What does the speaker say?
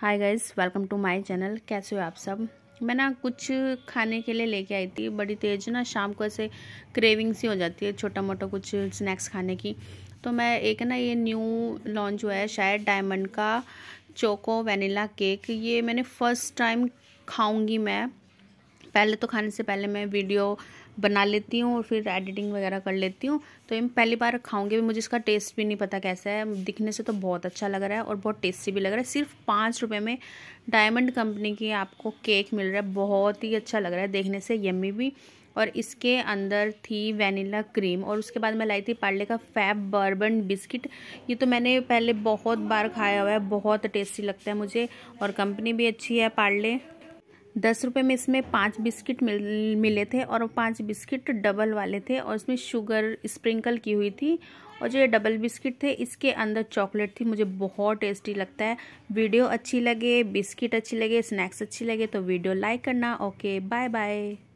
hi guys welcome to my channel कैसे हो आप सब मैं ना कुछ खाने के लिए लेके आई थी बड़ी तेज ना शाम को ऐसे क्रेविंग सी हो जाती है छोटा मोटा कुछ स्नैक्स खाने की तो मैं एक ना ये न्यू लॉन्च हुआ है शायद डायमंड का चोको वनीला केक ये मैंने फ़र्स्ट टाइम खाऊंगी मैं पहले तो खाने से पहले मैं वीडियो बना लेती हूँ और फिर एडिटिंग वगैरह कर लेती हूँ तो ये पहली बार खाऊंगी भी मुझे इसका टेस्ट भी नहीं पता कैसा है दिखने से तो बहुत अच्छा लग रहा है और बहुत टेस्टी भी लग रहा है सिर्फ पाँच रुपये में डायमंड कंपनी की आपको केक मिल रहा है बहुत ही अच्छा लग रहा है देखने से यम्मी भी और इसके अंदर थी वैनिला क्रीम और उसके बाद मैं लाई थी पार्ले का फैब बर्बन बिस्किट ये तो मैंने पहले बहुत बार खाया हुआ है बहुत टेस्टी लगता है मुझे और कंपनी भी अच्छी है पार्ले दस रुपये में इसमें पांच बिस्किट मिल मिले थे और वो पाँच बिस्किट डबल वाले थे और इसमें शुगर स्प्रिंकल की हुई थी और जो ये डबल बिस्किट थे इसके अंदर चॉकलेट थी मुझे बहुत टेस्टी लगता है वीडियो अच्छी लगे बिस्किट अच्छी लगे स्नैक्स अच्छी लगे तो वीडियो लाइक करना ओके बाय बाय